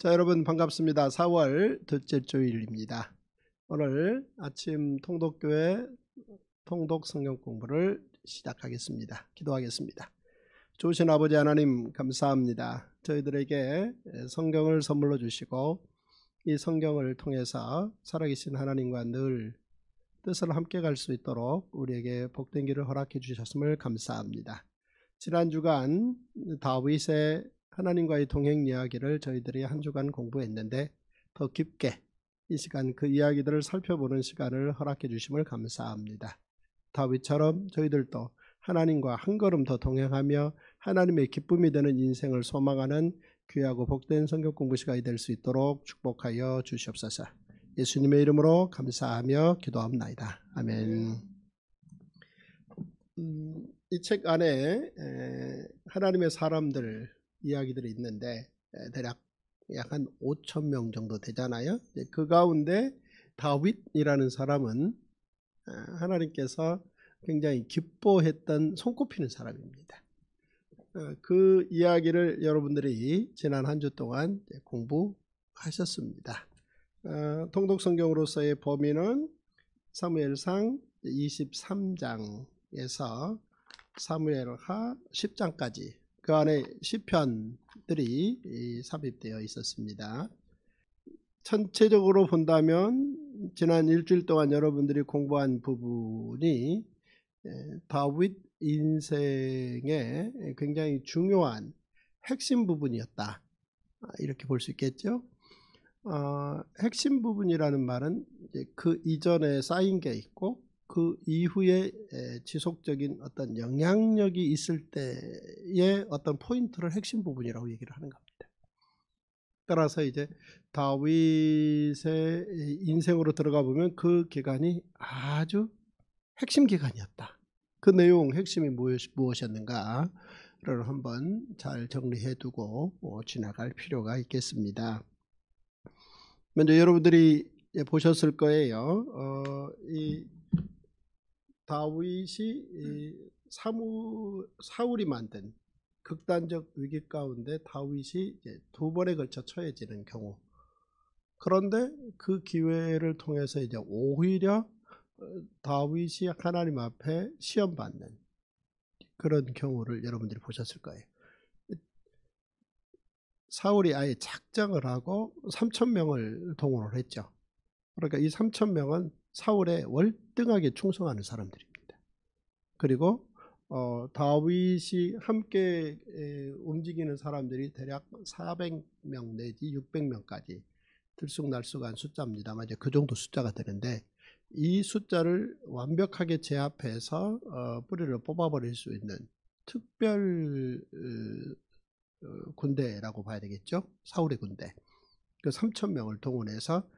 자 여러분 반갑습니다. 4월 둘째 주일입니다. 오늘 아침 통독교회 통독 성경 공부를 시작하겠습니다. 기도하겠습니다. 좋으신 아버지 하나님 감사합니다. 저희들에게 성경을 선물로 주시고 이 성경을 통해서 살아계신 하나님과 늘 뜻을 함께 갈 수 있도록 우리에게 복된 길을 허락해 주셨음을 감사합니다. 지난 주간 다윗의 하나님과의 동행 이야기를 저희들이 한 주간 공부했는데 더 깊게 이 시간 그 이야기들을 살펴보는 시간을 허락해 주심을 감사합니다. 다윗처럼 저희들도 하나님과 한 걸음 더 동행하며 하나님의 기쁨이 되는 인생을 소망하는 귀하고 복된 성경 공부 시간이 될 수 있도록 축복하여 주시옵소서. 예수님의 이름으로 감사하며 기도합니다. 아멘. 음, 이책 안에 하나님의 사람들 이야기들이 있는데 대략 약 한 5천 명 정도 되잖아요. 그 가운데 다윗이라는 사람은 하나님께서 굉장히 기뻐했던 손꼽히는 사람입니다. 어, 그 이야기를 여러분들이 지난 한 주 동안 공부하셨습니다. 어, 통독성경으로서의 범위는 사무엘상 23장에서 사무엘하 10장까지 그 안에 시편들이 삽입되어 있었습니다. 전체적으로 본다면 지난 일주일 동안 여러분들이 공부한 부분이 다윗 인생의 굉장히 중요한 핵심 부분이었다. 아, 이렇게 볼 수 있겠죠. 어, 핵심 부분이라는 말은 그 이전에 쌓인 게 있고 그 이후에 지속적인 어떤 영향력이 있을 때의 어떤 포인트를 핵심 부분이라고 얘기를 하는 겁니다. 따라서 이제 다윗의 인생으로 들어가 보면 그 기간이 아주 핵심 기간이었다. 그 내용 핵심이 무엇이었는가를 한번 잘 정리해 두고 어, 지나갈 필요가 있겠습니다. 먼저 여러분들이 보셨을 거예요. 어, 다윗이 음. 사무, 사울이 만든 극단적 위기 가운데 다윗이 두 번에 걸쳐 처해지는 경우 그런데 그 기회를 통해서 이제 오히려 어, 다윗이 하나님 앞에 시험받는 그런 경우를 여러분들이 보셨을 거예요. 사울이 아예 작정을 하고 3천명을 동원을 했죠. 그러니까 이 3천명은 사울의 월 열등하게 충성하는 사람들입니다. 그리고 어, 다윗이 함께 에, 움직이는 사람들이 대략 400명 내지 600명까지 들쑥날쑥한 숫자입니다만 이제 그 정도 숫자가 되는데 이 숫자를 완벽하게 제압해서 어, 뿌리를 뽑아버릴 수 있는 특별 어, 어 군대라고 봐야 되겠죠. 사울의 군대. 그 3천 명을 동원해서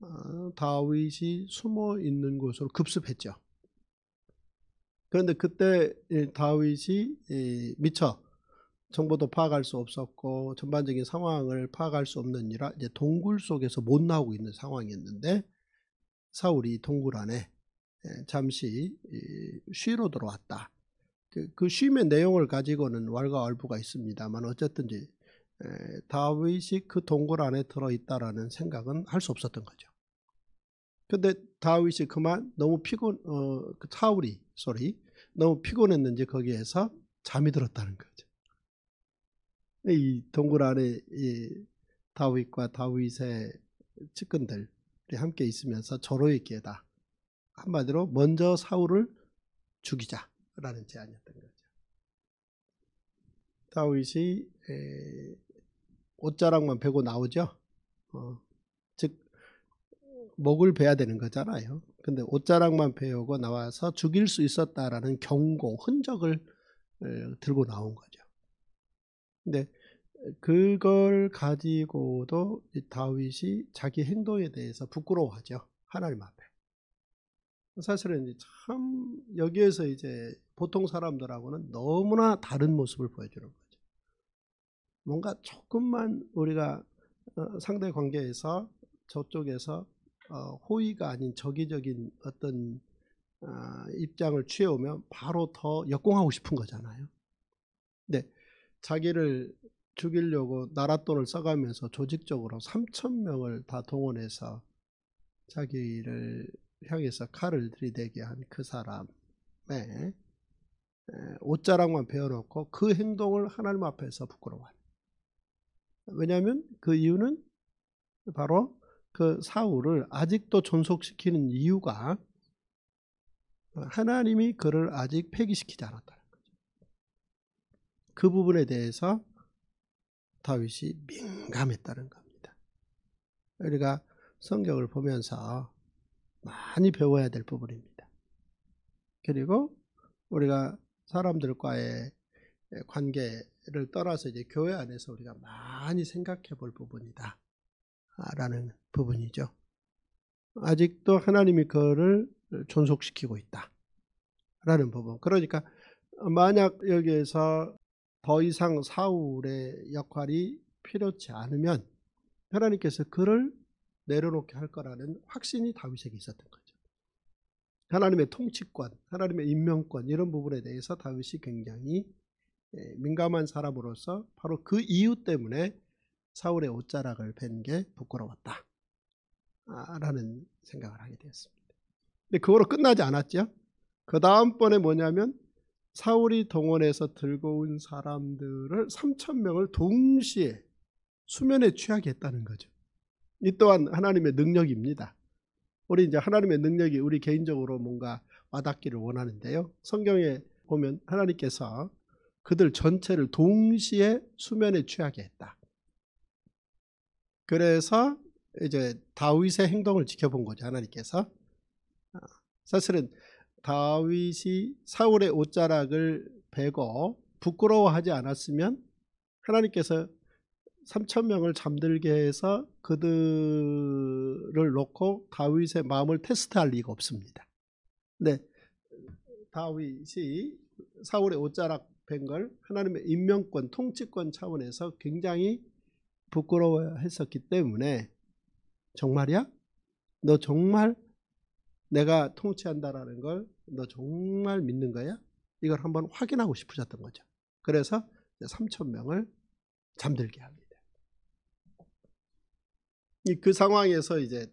어, 다윗이 숨어 있는 곳으로 급습했죠. 그런데 그때 예, 다윗이 예, 미처 정보도 파악할 수 없었고 전반적인 상황을 파악할 수 없는이라 이제 동굴 속에서 못 나오고 있는 상황이었는데 사울이 동굴 안에 예, 잠시 쉬러 들어왔다. 그, 그 쉼의 내용을 가지고는 왈가왈부가 있습니다만 어쨌든지 다윗이 그 동굴 안에 들어있다라는 생각은 할 수 없었던 거죠. 근데 다윗이 그만 너무 피곤, 어, 사울이, 그 소리, 너무 피곤했는지 거기에서 잠이 들었다는 거죠. 이 동굴 안에 이 다윗과 다윗의 측근들이 함께 있으면서 저로의 기회다. 한마디로 먼저 사울을 죽이자라는 제안이었던 거죠. 다윗이 옷자락만 베고 나오죠. 어, 즉 목을 베야 되는 거잖아요. 근데 옷자락만 베고 나와서 죽일 수 있었다라는 경고, 흔적을 들고 나온 거죠. 근데 그걸 가지고도 다윗이 자기 행동에 대해서 부끄러워하죠. 하나님 앞에. 사실은 참 여기에서 이제 보통 사람들하고는 너무나 다른 모습을 보여주는 거예요. 뭔가 조금만 우리가 어, 상대 관계에서 저쪽에서 어, 호의가 아닌 적의적인 어떤 아, 입장을 취해오면 바로 더 역공하고 싶은 거잖아요. 근 네. 자기를 죽이려고 나라 돈을 써가면서 조직적으로 3천 명을 다 동원해서 자기를 향해서 칼을 들이대게 한 그 사람의 옷자락만 베어놓고 그 행동을 하나님 앞에서 부끄러워 왜냐하면 그 이유는 바로 그 사울을 아직도 존속시키는 이유가 하나님이 그를 아직 폐기시키지 않았다는 거죠. 그 부분에 대해서 다윗이 민감했다는 겁니다. 우리가 성경을 보면서 많이 배워야 될 부분입니다. 그리고 우리가 사람들과의 예, 관계를 떠나서 이제 교회 안에서 우리가 많이 생각해 볼 부분이다. 라는 부분이죠. 아직도 하나님이 그를 존속시키고 있다. 라는 부분. 그러니까 만약 여기에서 더 이상 사울의 역할이 필요치 않으면 하나님께서 그를 내려놓게 할 거라는 확신이 다윗에게 있었던 거죠. 하나님의 통치권, 하나님의 임명권 이런 부분에 대해서 다윗이 굉장히 예, 민감한 사람으로서 바로 그 이유 때문에 사울의 옷자락을 벤게 부끄러웠다. 라는 생각을 하게 되었습니다. 근데 그거로 끝나지 않았죠. 그 다음번에 뭐냐면 사울이 동원해서 들고 온 사람들을 3천 명을 동시에 수면에 취하게 했다는 거죠. 이 또한 하나님의 능력입니다. 우리 이제 하나님의 능력이 우리 개인적으로 뭔가 와닿기를 원하는데요. 성경에 보면 하나님께서 그들 전체를 동시에 수면에 취하게 했다. 그래서 이제 다윗의 행동을 지켜본 거죠. 하나님께서. 어, 사실은 다윗이 사울의 옷자락을 베고 부끄러워하지 않았으면 하나님께서 3천명을 잠들게 해서 그들을 놓고 다윗의 마음을 테스트할 리가 없습니다. 근 다윗이 사울의 옷자락 벤걸 하나님의 임명권 통치권 차원에서 굉장히 부끄러워했었기 때문에 정말이야? 너 정말 내가 통치한다라는 걸 너 정말 믿는 거야? 이걸 한번 확인하고 싶으셨던 거죠. 그래서 3천명을 잠들게 합니다. 그 상황에서 이제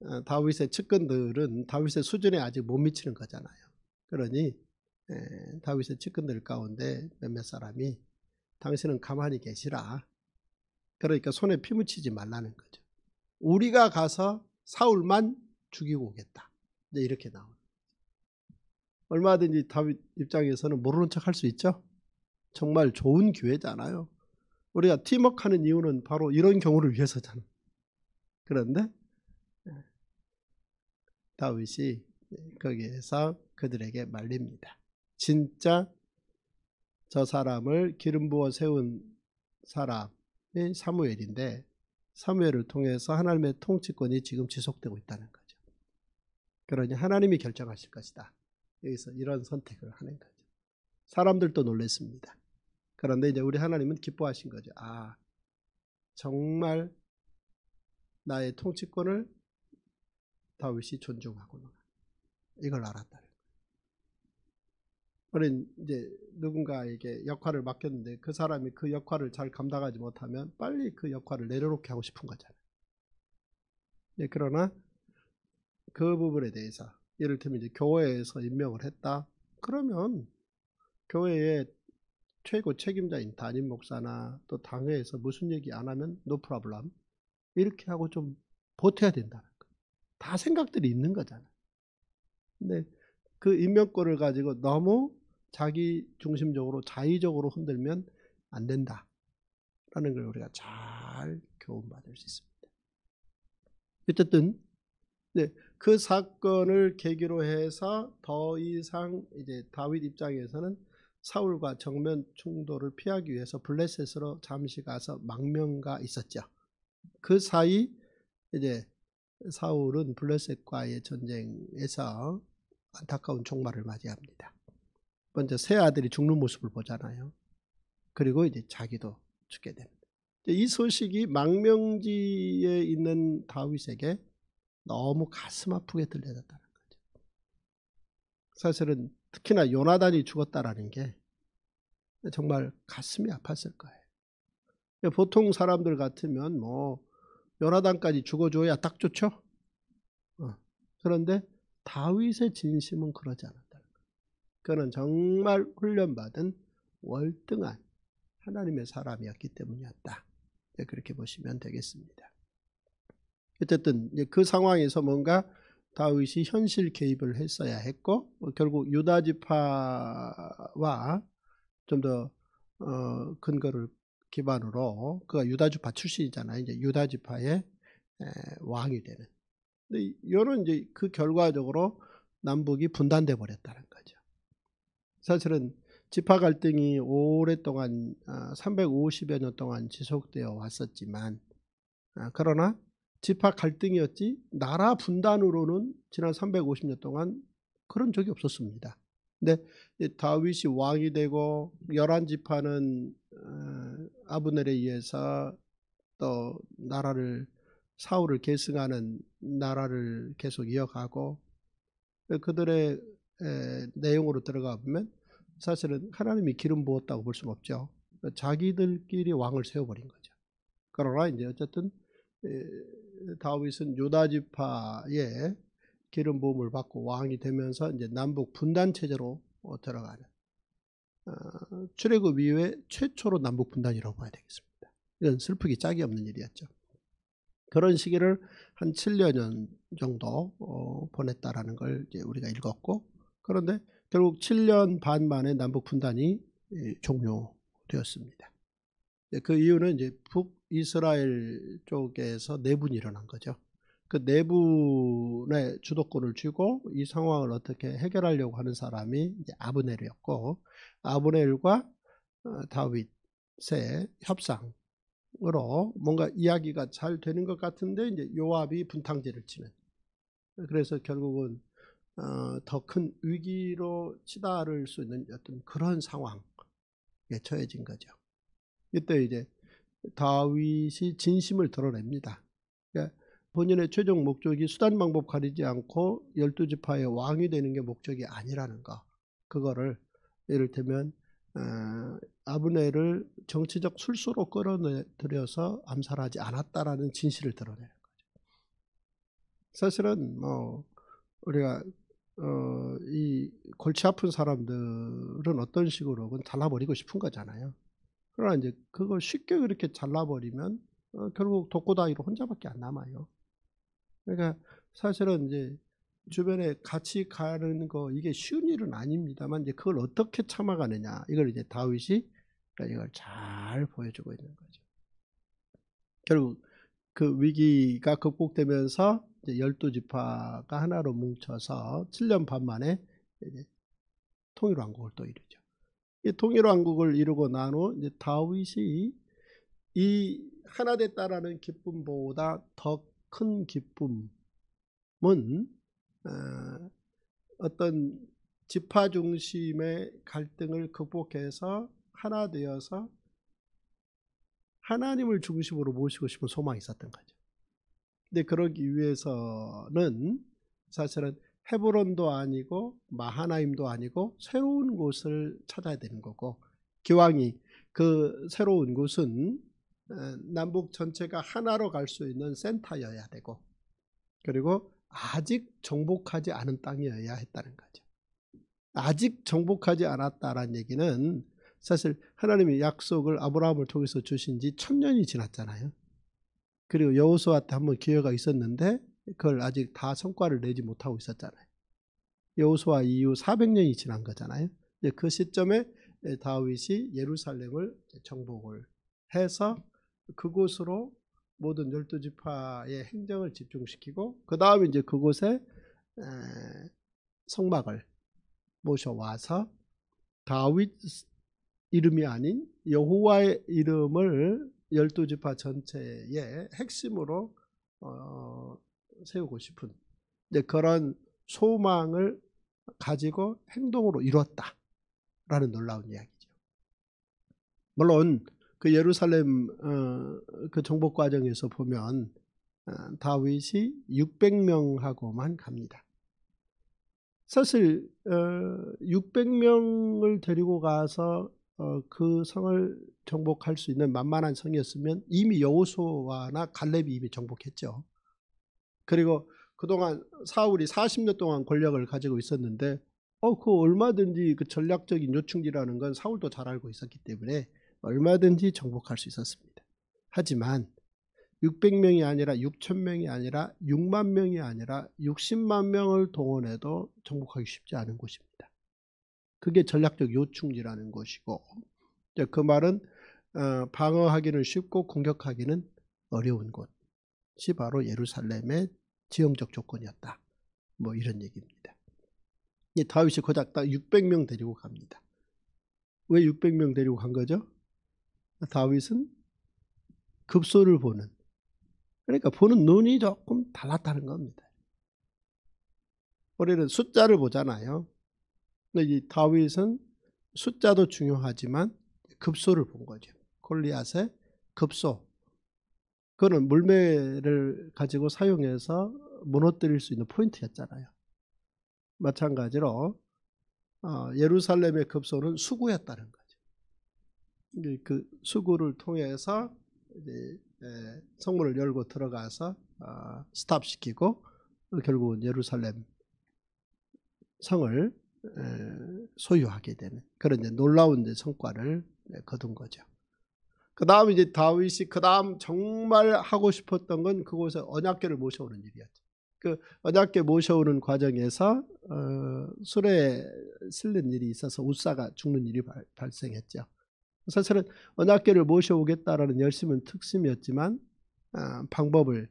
어, 다윗의 측근들은 다윗의 수준에 아직 못 미치는 거잖아요. 그러니 다윗의 측근들 가운데 몇몇 사람이 당신은 가만히 계시라. 그러니까 손에 피 묻히지 말라는 거죠. 우리가 가서 사울만 죽이고 오겠다. 이제 이렇게 나옵니다 얼마든지 다윗 입장에서는 모르는 척 할 수 있죠. 정말 좋은 기회잖아요. 우리가 팀워크하는 이유는 바로 이런 경우를 위해서잖아. 요 그런데 다윗이 거기에서 그들에게 말립니다. 진짜 저 사람을 기름 부어 세운 사람이 사무엘인데 사무엘을 통해서 하나님의 통치권이 지금 지속되고 있다는 거죠. 그러니 하나님이 결정하실 것이다. 여기서 이런 선택을 하는 거죠. 사람들도 놀랬습니다. 그런데 이제 우리 하나님은 기뻐하신 거죠. 아, 정말 나의 통치권을 다윗이 존중하구나. 이걸 알았다는 그린 이제 누군가에게 역할을 맡겼는데 그 사람이 그 역할을 잘 감당하지 못하면 빨리 그 역할을 내려놓게 하고 싶은 거잖아요. 예, 그러나 그 부분에 대해서 예를 들면 이제 교회에서 임명을 했다. 그러면 교회의 최고 책임자인 담임 목사나 또 당회에서 무슨 얘기 안 하면 노 프라블람 이렇게 하고 좀 보태야 된다는 거. 다 생각들이 있는 거잖아요. 근데 그 임명권을 가지고 너무 자기 중심적으로 자의적으로 흔들면 안 된다라는 걸 우리가 잘 교훈받을 수 있습니다. 어쨌든 네, 그 사건을 계기로 해서 더 이상 이제 다윗 입장에서는 사울과 정면 충돌을 피하기 위해서 블레셋으로 잠시 가서 망명가 있었죠. 그 사이 이제 사울은 블레셋과의 전쟁에서 안타까운 종말을 맞이합니다. 먼저 세 아들이 죽는 모습을 보잖아요. 그리고 이제 자기도 죽게 됩니다. 이 소식이 망명지에 있는 다윗에게 너무 가슴 아프게 들려졌다는 거죠. 사실은 특히나 요나단이 죽었다라는 게 정말 가슴이 아팠을 거예요. 보통 사람들 같으면 뭐 요나단까지 죽어줘야 딱 좋죠. 어. 그런데 다윗의 진심은 그러지 않았다. 그는 정말 훈련받은 월등한 하나님의 사람이었기 때문이었다. 그렇게 보시면 되겠습니다. 어쨌든 그 상황에서 뭔가 다윗이 현실 개입을 했어야 했고 뭐 결국 유다 지파와 좀 더 근거를 어, 기반으로 그가 유다 지파 출신이잖아요. 이제 유다 지파의 왕이 되는. 근데 이런 이제 그 결과적으로 남북이 분단돼 버렸다는 거죠. 사실은 지파 갈등이 오랫동안 350여 아, 년 동안 지속되어 왔었지만 아, 그러나 지파 갈등이었지 나라 분단으로는 지난 350년 동안 그런 적이 없었습니다. 근데 다윗이 왕이 되고 열한 지파는 어, 아브넬에 의해서 또 나라를 사울을 계승하는 나라를 계속 이어가고 그들의 에, 내용으로 들어가 보면 사실은 하나님이 기름 부었다고 볼 수는 없죠. 자기들끼리 왕을 세워버린 거죠. 그러나 이제 어쨌든 다윗은 유다 지파의 기름 부음을 받고 왕이 되면서 이제 남북 분단 체제로 어, 들어가는 어, 출애굽 이후에 최초로 남북 분단이라고 봐야 되겠습니다. 이건 슬프기 짝이 없는 일이었죠. 그런 시기를 한 7년 정도 어, 보냈다라는 걸 이제 우리가 읽었고 그런데 결국 7년 반 만에 남북 분단이 예, 종료되었습니다. 예, 그 이유는 이제 북이스라엘 쪽에서 내분이 일어난 거죠. 그 내분의 주도권을 쥐고 이 상황을 어떻게 해결하려고 하는 사람이 아브넬이었고 아브넬과 어, 다윗의 협상으로 뭔가 이야기가 잘 되는 것 같은데 이제 요압이 분탕제를 치는 그래서 결국은 어, 더 큰 위기로 치달을 수 있는 어떤 그런 상황에 처해진 거죠. 이때 이제 다윗이 진심을 드러냅니다. 그러니까 본인의 최종 목적이 수단 방법 가리지 않고 열두 지파의 왕이 되는 게 목적이 아니라는 거. 그거를 이를테면 어, 아브네를 정치적 술수로 끌어들여서 암살하지 않았다라는 진실을 드러내는 거죠. 사실은 뭐 우리가 어, 이 골치 아픈 사람들은 어떤 식으로든 잘라버리고 싶은 거잖아요. 그러나 이제 그걸 쉽게 그렇게 잘라버리면 어, 결국 독고다이로 혼자밖에 안 남아요. 그러니까 사실은 이제 주변에 같이 가는 거 이게 쉬운 일은 아닙니다만 이제 그걸 어떻게 참아가느냐 이걸 이제 다윗이 이걸 잘 보여주고 있는 거죠. 결국 그 위기가 극복되면서 열두 지파가 하나로 뭉쳐서 7년 반 만에 통일왕국을 또 이루죠. 이 통일왕국을 이루고 난후 이제 다윗이 이 하나 됐다라는 기쁨보다 더 큰 기쁨은 어, 어떤 지파 중심의 갈등을 극복해서 하나 되어서 하나님을 중심으로 모시고 싶은 소망이 있었던 거죠. 근데 그러기 위해서는 사실은 헤브론도 아니고 마하나임도 아니고 새로운 곳을 찾아야 되는 거고 기왕이 그 새로운 곳은 어, 남북 전체가 하나로 갈 수 있는 센터여야 되고 그리고 아직 정복하지 않은 땅이어야 했다는 거죠. 아직 정복하지 않았다라는 얘기는 사실 하나님의 약속을 아브라함을 통해서 주신 지 천년이 지났잖아요. 그리고 여호수아 테 한번 기회가 있었는데 그걸 아직 다 성과를 내지 못하고 있었잖아요. 여호수아 이후 400년이 지난 거잖아요. 이제 그 시점에 다윗이 예루살렘을 정복을 해서 그곳으로 모든 열두 지파의 행정을 집중시키고 그 다음에 이제 그곳에 성막을 모셔와서 다윗 이름이 아닌 여호와의 이름을 열두 지파 전체의 핵심으로 어, 세우고 싶은 이제 그런 소망을 가지고 행동으로 이뤘다라는 놀라운 이야기죠. 물론 그 예루살렘 어, 그 정복 과정에서 보면 어, 다윗이 600명하고만 갑니다. 사실 어, 600명을 데리고 가서 어, 그 성을 정복할 수 있는 만만한 성이었으면 이미 여호수아나 갈렙이 이미 정복했죠. 그리고 그동안 사울이 40년 동안 권력을 가지고 있었는데 어, 그 얼마든지 그 전략적인 요충지라는 건 사울도 잘 알고 있었기 때문에 얼마든지 정복할 수 있었습니다. 하지만 600명이 아니라 6천명이 아니라 6만 명이 아니라 60만 명을 동원해도 정복하기 쉽지 않은 곳입니다. 그게 전략적 요충지라는 것이고 그 말은 어, 방어하기는 쉽고 공격하기는 어려운 곳이 바로 예루살렘의 지형적 조건이었다. 뭐 이런 얘기입니다. 다윗이 고작 딱 600명 데리고 갑니다. 왜 600명 데리고 간 거죠? 다윗은 급소를 보는 그러니까 보는 눈이 조금 달랐다는 겁니다. 우리는 숫자를 보잖아요. 근데 이 다윗은 숫자도 중요하지만 급소를 본 거죠. 골리앗의 급소. 그거는 물매를 가지고 사용해서 무너뜨릴 수 있는 포인트였잖아요. 마찬가지로 어, 예루살렘의 급소는 수구였다는 거죠. 그 수구를 통해서 예, 성문을 열고 들어가서 어, 스탑시키고 결국은 예루살렘 성을 소유하게 되는 그런 이제 놀라운 이제 성과를 네, 거둔 거죠. 그 다음 이제 다윗이 그 다음 정말 하고 싶었던 건 그곳에 언약궤를 모셔오는 일이었죠. 그 언약궤 모셔오는 과정에서 어, 술에 실린 일이 있어서 우사가 죽는 일이 발, 발생했죠. 사실은 언약궤를 모셔오겠다라는 열심은 특심이었지만 아, 방법을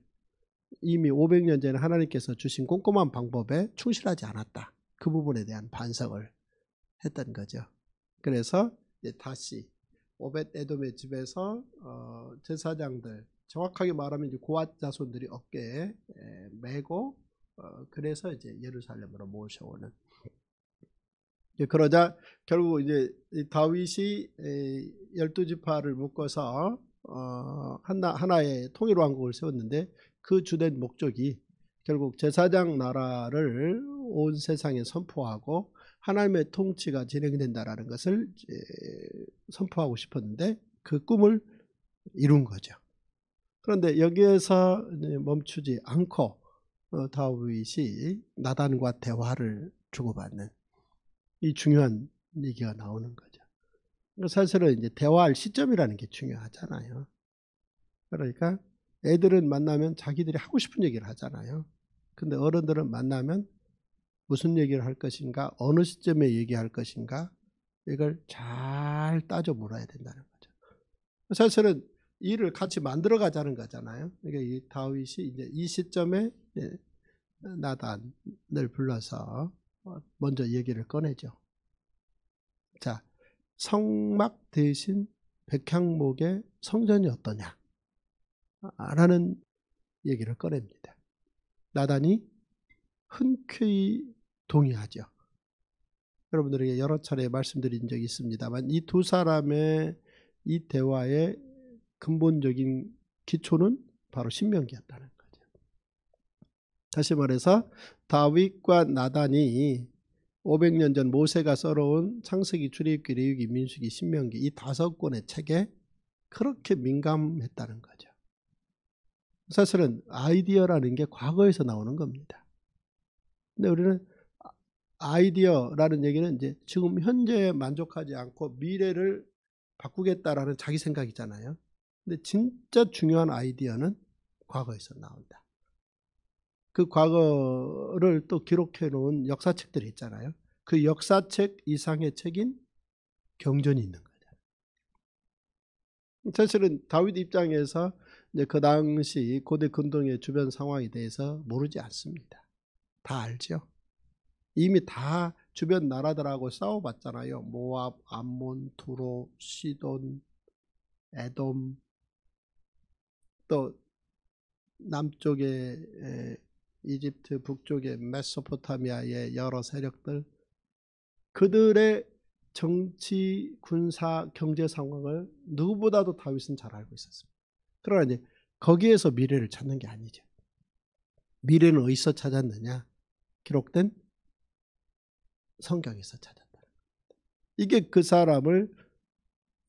이미 500년 전에 하나님께서 주신 꼼꼼한 방법에 충실하지 않았다. 그 부분에 대한 반성을 했던 거죠. 그래서 다시 오벳 에돔의 집에서 어, 제사장들 정확하게 말하면 이제 고아 자손들이 어깨에 에, 메고 어, 그래서 이제 예루살렘으로 모셔오는 그러자 결국 이제 다윗이 에, 열두 지파를 묶어서 어, 하나 하나의 통일 왕국을 세웠는데 그 주된 목적이 결국 제사장 나라를 온 세상에 선포하고 하나님의 통치가 진행된다라는 것을 선포하고 싶었는데 그 꿈을 이룬 거죠. 그런데 여기에서 멈추지 않고 어, 다윗이 나단과 대화를 주고받는 이 중요한 얘기가 나오는 거죠. 그러니까 사실은 이제 대화할 시점이라는 게 중요하잖아요. 그러니까 애들은 만나면 자기들이 하고 싶은 얘기를 하잖아요. 근데 어른들은 만나면 무슨 얘기를 할 것인가, 어느 시점에 얘기할 것인가, 이걸 잘 따져 물어야 된다는 거죠. 사실은 일을 같이 만들어 가자는 거잖아요. 그러니까 이 다윗이 이제 이 시점에 네, 나단을 불러서 먼저 얘기를 꺼내죠. 자, 성막 대신 백향목의 성전이 어떠냐? 라는 얘기를 꺼냅니다. 나단이 흔쾌히 동의하죠. 여러분들에게 여러 차례 말씀드린 적이 있습니다만 이 두 사람의 이 대화의 근본적인 기초는 바로 신명기였다는 거죠. 다시 말해서 다윗과 나단이 500년 전 모세가 써놓은 창세기, 출애기 레위기, 민수기, 신명기 이 다섯 권의 책에 그렇게 민감했다는 거죠. 사실은 아이디어라는 게 과거에서 나오는 겁니다. 근데 우리는 아이디어라는 얘기는 이제 지금 현재에 만족하지 않고 미래를 바꾸겠다라는 자기 생각이잖아요. 근데 진짜 중요한 아이디어는 과거에서 나온다. 그 과거를 또 기록해 놓은 역사책들이 있잖아요. 그 역사책 이상의 책인 경전이 있는 거죠. 사실은 다윗 입장에서 이제 그 당시 고대 근동의 주변 상황에 대해서 모르지 않습니다. 다 알죠. 이미 다 주변 나라들하고 싸워봤잖아요. 모압, 암몬, 두로, 시돈, 에돔, 또 남쪽에 이집트 북쪽의 메소포타미아의 여러 세력들 그들의 정치, 군사, 경제 상황을 누구보다도 다윗은 잘 알고 있었습니다. 그러나 이제 거기에서 미래를 찾는 게 아니죠. 미래는 어디서 찾았느냐? 기록된 성경에서 찾았다는 겁니다. 이게 그 사람을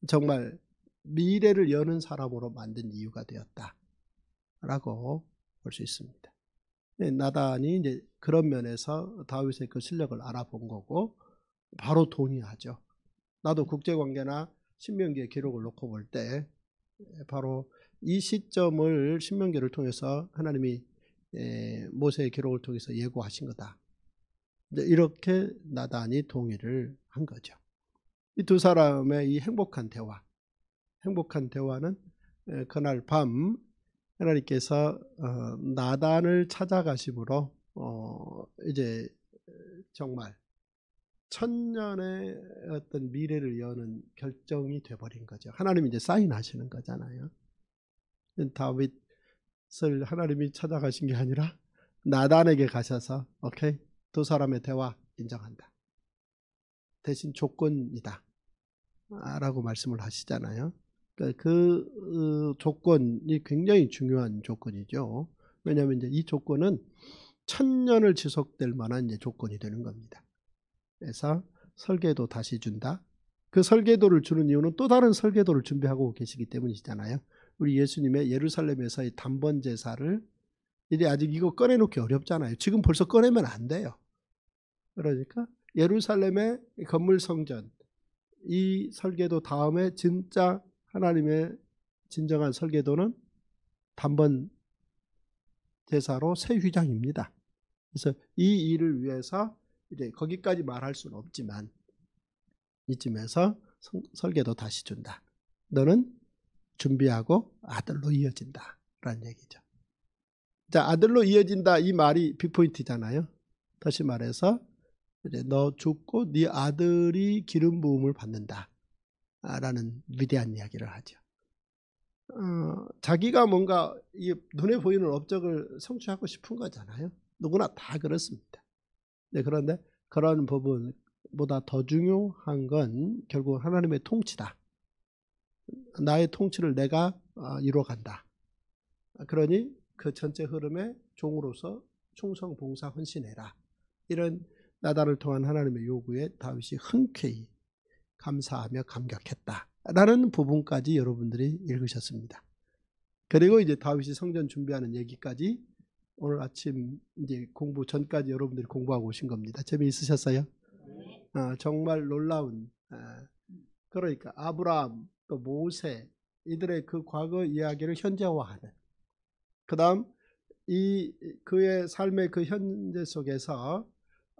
정말 미래를 여는 사람으로 만든 이유가 되었다라고 볼 수 있습니다. 네, 나단이 이제 그런 면에서 다윗의 그 실력을 알아본 거고 바로 동의하죠. 나도 국제관계나 신명기의 기록을 놓고 볼 때 바로 이 시점을 신명기를 통해서 하나님이 예, 모세의 기록을 통해서 예고하신 거다. 이렇게 나단이 동의를 한 거죠. 이 두 사람의 이 행복한 대화, 행복한 대화는 그날 밤 하나님께서 어, 나단을 찾아가심으로 어, 이제 정말 천년의 어떤 미래를 여는 결정이 돼버린 거죠. 하나님이 이제 사인하시는 거잖아요. 다윗을 하나님이 찾아가신 게 아니라 나단에게 가셔서 오케이 두 사람의 대화 인정한다. 대신 조건이다. 라고 말씀을 하시잖아요. 그러니까 그 어, 조건이 굉장히 중요한 조건이죠. 왜냐하면 이제 이 조건은 천년을 지속될 만한 이제 조건이 되는 겁니다. 그래서 설계도 다시 준다. 그 설계도를 주는 이유는 또 다른 설계도를 준비하고 계시기 때문이잖아요. 우리 예수님의 예루살렘에서의 단번 제사를 이제 아직 이거 꺼내놓기 어렵잖아요. 지금 벌써 꺼내면 안 돼요. 그러니까 예루살렘의 건물 성전 이 설계도 다음에 진짜 하나님의 진정한 설계도는 단번 제사로 새 휘장입니다. 그래서 이 일을 위해서 이제 거기까지 말할 수는 없지만 이쯤에서 성, 설계도 다시 준다. 너는 준비하고 아들로 이어진다. 라는 얘기죠. 자, 아들로 이어진다 이 말이 비포인트잖아요 다시 말해서 이제 너 죽고 네 아들이 기름 부음을 받는다라는 위대한 이야기를 하죠. 어, 자기가 뭔가 이 눈에 보이는 업적을 성취하고 싶은 거잖아요. 누구나 다 그렇습니다. 네, 그런데 그런 부분보다 더 중요한 건 결국 하나님의 통치다. 나의 통치를 내가 어, 이뤄간다. 그러니 그 전체 흐름에 종으로서 충성, 봉사, 헌신해라. 이런 나다를 통한 하나님의 요구에 다윗이 흔쾌히 감사하며 감격했다. 라는 부분까지 여러분들이 읽으셨습니다. 그리고 이제 다윗이 성전 준비하는 얘기까지 오늘 아침 이제 공부 전까지 여러분들이 공부하고 오신 겁니다. 재미있으셨어요? 아, 정말 놀라운 아, 그러니까 아브라함 또 모세 이들의 그 과거 이야기를 현재화하는 그다음 이 그의 삶의 그 현재 속에서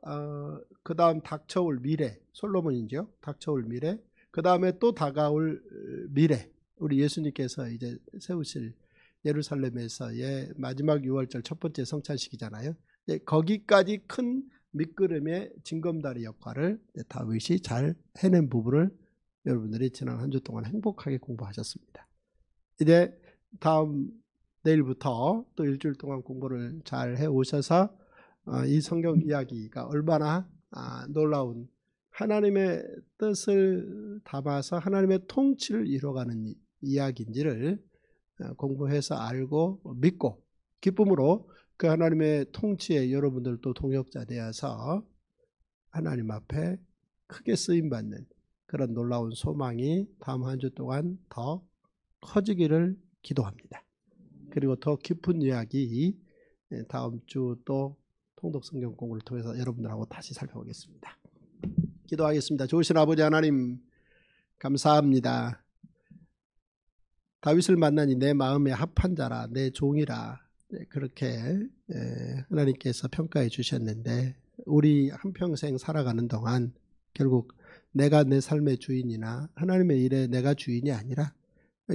어, 그 다음 닥쳐올 미래 솔로몬이죠. 닥쳐올 미래 그 다음에 또 다가올 어, 미래 우리 예수님께서 이제 세우실 예루살렘에서의 마지막 6월절 첫 번째 성찬식이잖아요. 거기까지 큰 밑그림의 징검다리 역할을 다윗이 잘 해낸 부분을 여러분들이 지난 한 주 동안 행복하게 공부하셨습니다. 이제 다음 내일부터 또 일주일 동안 공부를 잘 해오셔서 어, 이 성경 이야기가 얼마나 아, 놀라운 하나님의 뜻을 담아서 하나님의 통치를 이뤄가는 이야기인지를 어, 공부해서 알고 믿고 기쁨으로 그 하나님의 통치에 여러분들도 동역자 되어서 하나님 앞에 크게 쓰임받는 그런 놀라운 소망이 다음 한 주 동안 더 커지기를 기도합니다. 그리고 더 깊은 이야기 예, 다음 주또 통독 성경 공부를 통해서 여러분들하고 다시 살펴보겠습니다. 기도하겠습니다. 좋으신 아버지 하나님 감사합니다. 다윗을 만나니 내 마음에 합한 자라 내 종이라 네, 그렇게 예, 하나님께서 평가해 주셨는데 우리 한평생 살아가는 동안 결국 내가 내 삶의 주인이나 하나님의 일에 내가 주인이 아니라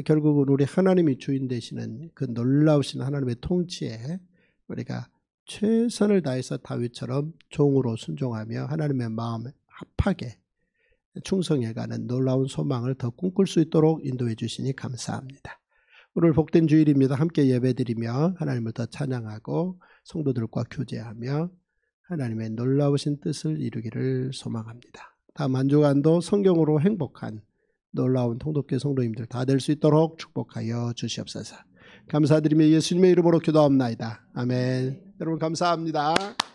결국은 우리 하나님이 주인 되시는 그 놀라우신 하나님의 통치에 우리가 최선을 다해서 다윗처럼 종으로 순종하며 하나님의 마음에 합하게 충성해가는 놀라운 소망을 더 꿈꿀 수 있도록 인도해 주시니 감사합니다. 오늘 복된 주일입니다. 함께 예배드리며 하나님을 더 찬양하고 성도들과 교제하며 하나님의 놀라우신 뜻을 이루기를 소망합니다. 다음 한 주간도 성경으로 행복한 놀라운 통독교 성도님들 다 될 수 있도록 축복하여 주시옵소서. 감사드리며 예수님의 이름으로 기도합니다. 아멘. 여러분 감사합니다.